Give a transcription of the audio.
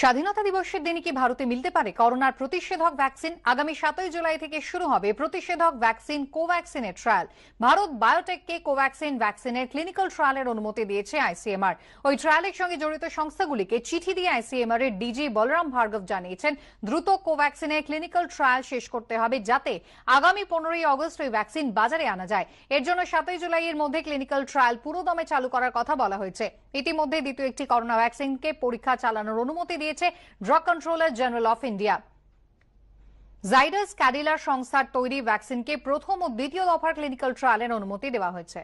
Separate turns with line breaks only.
স্বাধীনতা দিবসের দিনে কি ভারতে মিলতে পারে করোনার প্রতিষেধক ভ্যাকসিন আগামী সাতই জুলাই থেকে শুরু হবে প্রতিষেধক ভ্যাকসিন কোভ্যাক্সিনের ট্রায়াল ভারত বায়োটেককে কোভ্যাক্সিন ভ্যাকসিনের ক্লিনিক্যাল ট্রায়ালের অনুমতি দিয়েছে আইসিএমআর ওই ট্রায়ালের সঙ্গে জড়িত সংস্থাগুলিকে চিঠি দিয়ে আইসিএমআর এর ডিজি বলরাম ভার্গব জানিয়েছেন দ্রুত কোভ্যাক্সিনের ক্লিনিক্যাল ট্রায়াল শেষ করতে হবে যাতে আগামী পনেরোই অগস্ট ওই ভ্যাকসিন বাজারে আনা যায় এর জন্য সাতই জুলাইয়ের মধ্যে ক্লিনিক্যাল ট্রায়াল পুরোদমে চালু করার কথা বলা হয়েছে ইতিমধ্যে দ্বিতীয় একটি করোনা ভ্যাকসিনকে পরীক্ষা চালানোর অনুমতি দিয়েছে drug controller general of India Zydus ক্যাডিলার সংস্থার তৈরি ভ্যাকসিনকে প্রথম ও দ্বিতীয় দফার ক্লিনিক্যাল ট্রায়ালের অনুমতি দেওয়া হয়েছে